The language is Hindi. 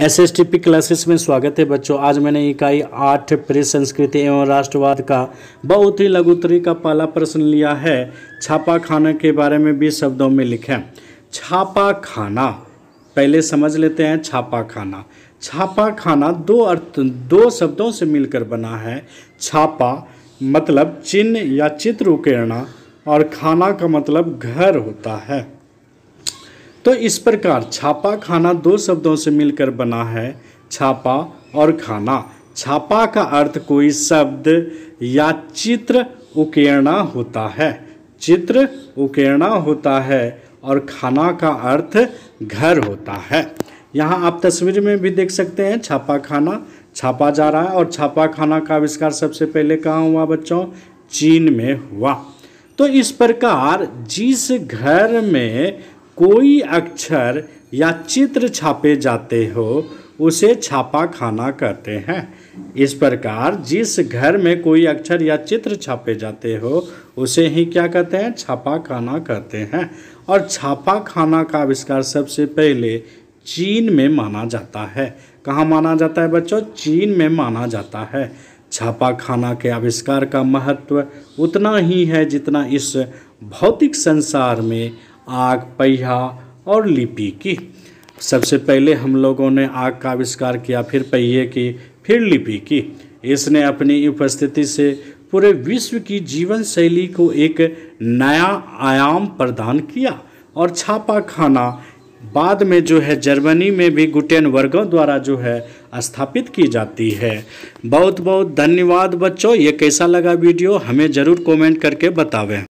S S T P classes में स्वागत है बच्चों आज मैंने इकाई आठ प्रेस संस्कृति एवं राष्ट्रवाद का बहुत ही लघुतरी का पहला प्रश्न लिया है छापा खाना के बारे में भी शब्दों में लिखें छापा खाना पहले समझ लेते हैं छापा खाना छापा खाना दो अर्थ दो शब्दों से मिलकर बना है छापा मतलब चिन्ह या चित्र उकेरना और खाना का मतलब घर होता है तो इस प्रकार छापा खाना दो शब्दों से मिलकर बना है छापा और खाना छापा का अर्थ कोई शब्द या चित्र उकेरना होता है चित्र उकेरना होता है और खाना का अर्थ घर होता है यहाँ आप तस्वीर में भी देख सकते हैं छापा खाना छापा जा रहा है और छापा खाना का आविष्कार सबसे पहले कहाँ हुआ बच्चों चीन में हुआ तो इस प्रकार जिस घर में कोई अक्षर या चित्र छापे जाते हो उसे छापा खाना कहते हैं इस प्रकार जिस घर में कोई अक्षर या चित्र छापे जाते हो उसे ही क्या कहते हैं छापा खाना कहते हैं और छापा खाना का आविष्कार सबसे पहले चीन में माना जाता है कहाँ माना जाता है बच्चों चीन में माना जाता है छापा खाना के आविष्कार का महत्व उतना ही है जितना इस भौतिक संसार में आग पहिया और लिपि की सबसे पहले हम लोगों ने आग का आविष्कार किया फिर पहिए की फिर लिपि की इसने अपनी उपस्थिति से पूरे विश्व की जीवन शैली को एक नया आयाम प्रदान किया और छापा खाना बाद में जो है जर्मनी में भी गुटेन वर्गों द्वारा जो है स्थापित की जाती है बहुत बहुत धन्यवाद बच्चों ये कैसा लगा वीडियो हमें ज़रूर कमेंट करके बतावें